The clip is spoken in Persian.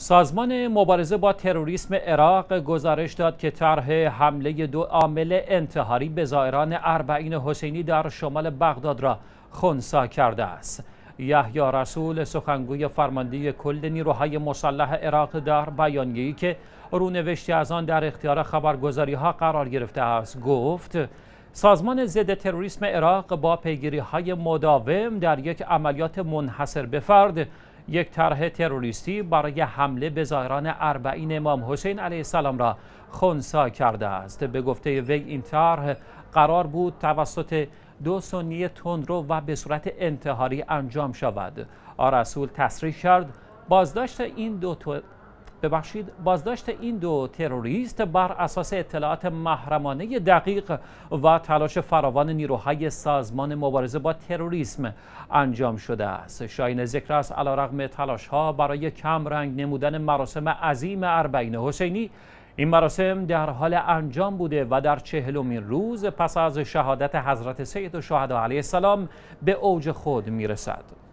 سازمان مبارزه با تروریسم عراق گزارش داد که طرح حمله دو عامل انتحاری به زائران اربعین حسینی در شمال بغداد را خونسا کرده است یحیی رسول سخنگوی فرماندهی کل نیروهای مسلح عراق در بیانیه‌ای که رونوشتی از آن در اختیار خبرگزاری ها قرار گرفته است گفت سازمان ضد تروریسم عراق با پیگیری های مداوم در یک عملیات منحصر به فرد یک طرح تروریستی برای حمله به زائران اربعین امام حسین علیه السلام را خونسا کرده است به گفته وی این طرح قرار بود توسط دو سنی تندرو و به صورت انتحاری انجام شود آرسول تصریح کرد بازداشت این دو ببخشید بازداشت این دو تروریست بر اساس اطلاعات محرمانه دقیق و تلاش فراوان نیروهای سازمان مبارزه با تروریسم انجام شده است شاین ذکر است رغم تلاش ها برای کم رنگ نمودن مراسم عظیم اربعین حسینی این مراسم در حال انجام بوده و در چهلمین روز پس از شهادت حضرت سید و شهدا علیه السلام به اوج خود میرسد